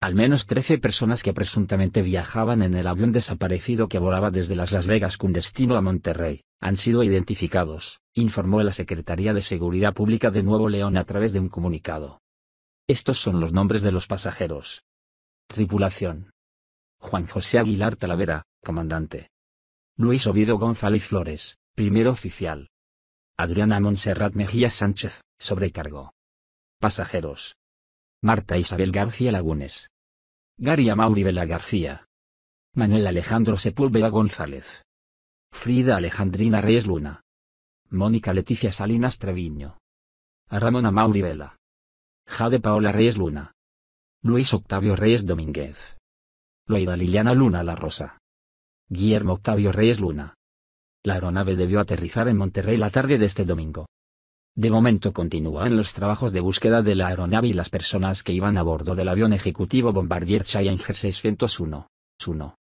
Al menos 13 personas que presuntamente viajaban en el avión desaparecido que volaba desde las Las Vegas con destino a Monterrey, han sido identificados, informó la Secretaría de Seguridad Pública de Nuevo León a través de un comunicado. Estos son los nombres de los pasajeros. Tripulación. Juan José Aguilar Talavera, comandante. Luis Oviedo González Flores, primer oficial. Adriana Montserrat Mejía Sánchez, sobrecargo. Pasajeros. Marta Isabel García Lagunes. Garia Mauribela García. Manuel Alejandro Sepúlveda González. Frida Alejandrina Reyes Luna. Mónica Leticia Salinas Treviño. Ramona Mauribela. Jade Paola Reyes Luna. Luis Octavio Reyes Domínguez. Loida Liliana Luna La Rosa. Guillermo Octavio Reyes Luna. La aeronave debió aterrizar en Monterrey la tarde de este domingo. De momento continúan los trabajos de búsqueda de la aeronave y las personas que iban a bordo del avión ejecutivo Bombardier Challenger 601.